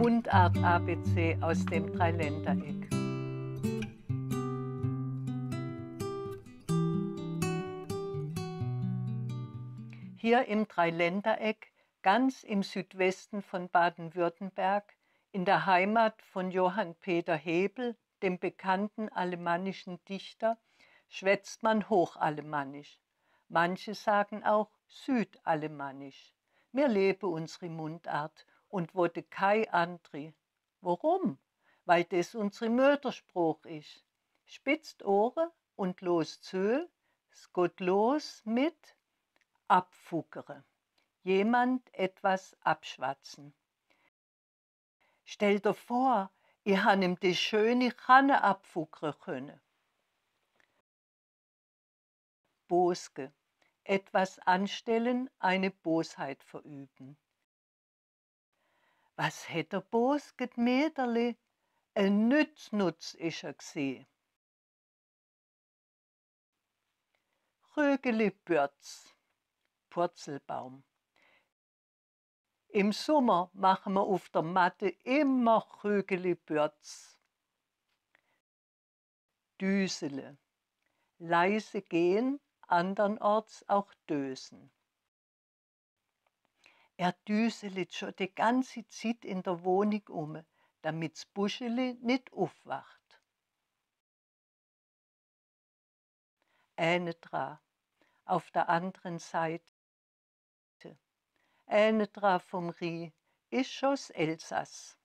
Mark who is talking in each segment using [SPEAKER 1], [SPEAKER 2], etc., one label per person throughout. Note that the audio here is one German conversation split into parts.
[SPEAKER 1] Mundart ABC aus dem Dreiländereck. Hier im Dreiländereck, ganz im Südwesten von Baden-Württemberg, in der Heimat von Johann Peter Hebel, dem bekannten alemannischen Dichter, schwätzt man hochalemannisch. Manche sagen auch südalemannisch. Mir lebe unsere Mundart und wollte kein andere. Warum? Weil das unsere Mörderspruch ist. Spitzt Ohren und los zu, es geht los mit abfuckere. Jemand etwas abschwatzen. Stell dir vor, ich habe ihm die schöne Kanne abfuckere können. Boske. Etwas anstellen, eine Bosheit verüben. Was hätte er bloß get Mäderli? Ein Nütznutz ist er gsi. Rögeli Bürz, Purzelbaum. Im Sommer machen wir auf der Matte immer Krügeli Bürz. Düsele. Leise gehen, andernorts auch dösen. Er düselet schon die ganze Zeit in der Wohnung um, damit das Buscheli nicht aufwacht. Eine dra auf der anderen Seite. Eine dra vom Rie ist schon das Elsass.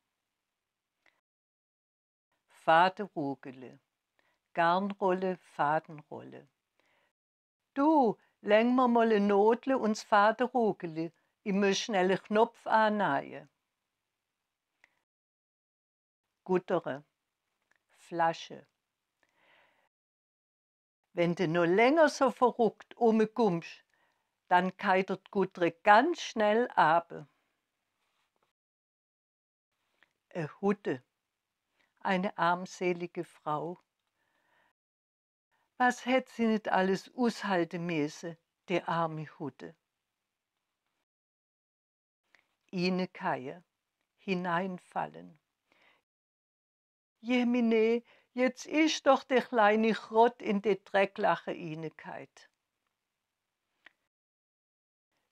[SPEAKER 1] Faderugele, Garnrolle, Fadenrolle. Du, läng mir mal ne Notle und's Faderugele, ich muss schnell einen Knopf anhauen. Guttere, Flasche. Wenn du noch länger so verrückt umkommst, dann keitert Gutre ganz schnell ab. Eine Hutte, eine armselige Frau. Was hätte sie nicht alles aushalten müssen, die arme Hutte. Ine hineinfallen. Jemine, jetzt isch doch der kleine Chrott in de Drecklache Inekeit.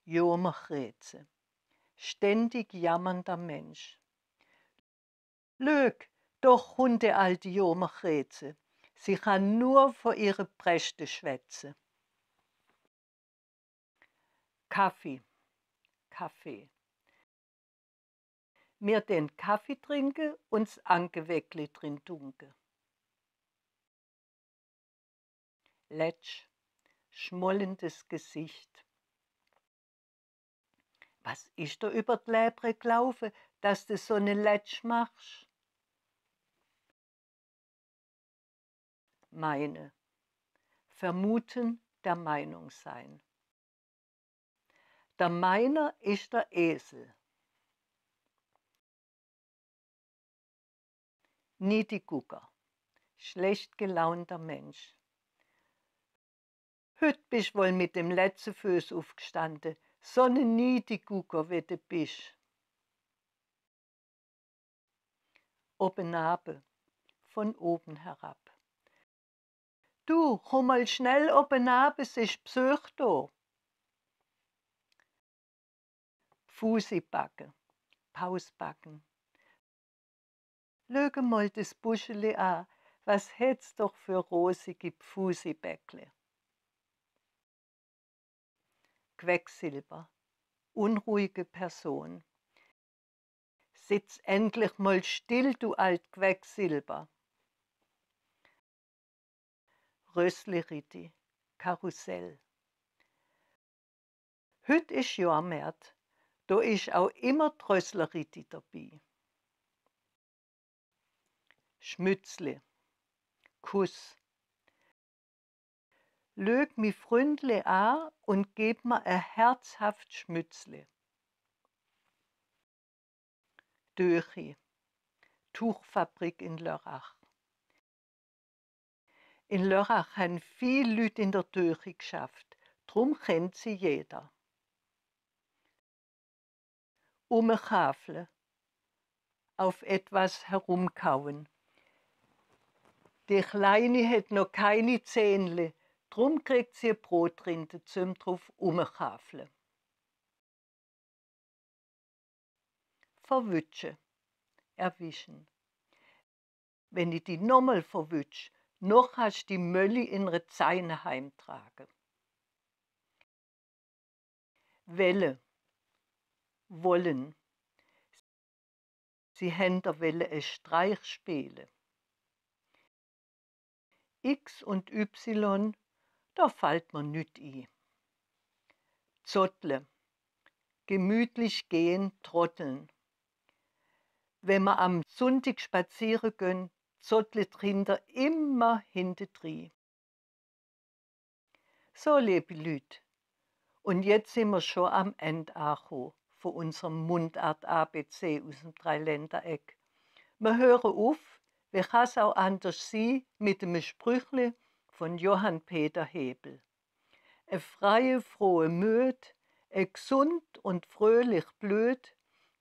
[SPEAKER 1] Jomachrätze, ständig jammernder Mensch. Lög, doch Hunde alte Jomachrätze, sie kann nur vor ihre Preste schwätze. Kaffee, Kaffee mir den Kaffee trinke und das Ankeweckli drin dunke. Letsch, schmollendes Gesicht. Was ist da über die Lebre gelaufen, dass du so ne Letsch machst? Meine. Vermuten der Meinung sein. Der Meiner ist der Esel. Nidigucker, schlecht gelaunter Mensch. Hüt bisch wohl mit dem letzten Fuß aufgestanden, so ne Nidigucker wie de bisch. Oben abe, von oben herab. Du, komm mal schnell oben ab, es ist Besuch da. Fusi backen, Pausbacken, Löge mal das Buscheli an, was hätt's doch für rosige Pfusibäckle. Quecksilber, unruhige Person. Sitz endlich mal still, du alt Quecksilber. Rösleriti, Karussell. Hüt isch Jahrmärd, da isch auch immer Drösleriti dabei. Schmützle, Kuss. Lög mi Fründle a und geb mir a herzhaft Schmützle. Döchi, Tuchfabrik in Lörrach. In Lörrach han viel Lüt in der Döchi geschafft, drum kennt sie jeder. Ume Kafle, auf etwas herumkauen. Die Kleine hat noch keine Zähne, drum kriegt sie Brotrinde zum drauf umkafle. Verwütsche, erwischen. Wenn ich die nochmal verwütsche, noch hast du die Mölli in ihre Zeine heimtragen. Welle, wollen. Sie haben der Welle ein Streich spielen. X und Y, da fällt man nüt i. Zottle. Gemütlich gehen, trotteln. Wenn man am Sonntag spazieren gehen, zottlet Rinder immer hinter drin. So, liebe Leute, und jetzt sind wir schon am Endacho von unserem Mundart ABC aus dem Dreiländereck. Wir hören auf Wer es auch anders sie mit dem Sprüchle von Johann Peter Hebel. E freie, frohe Möd, e gesund und fröhlich blöd,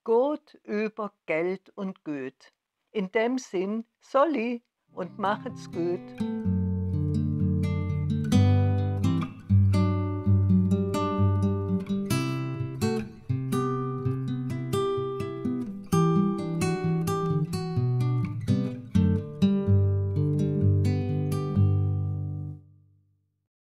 [SPEAKER 1] Gott über Geld und Güt. In dem Sinn, solli und macht's gut.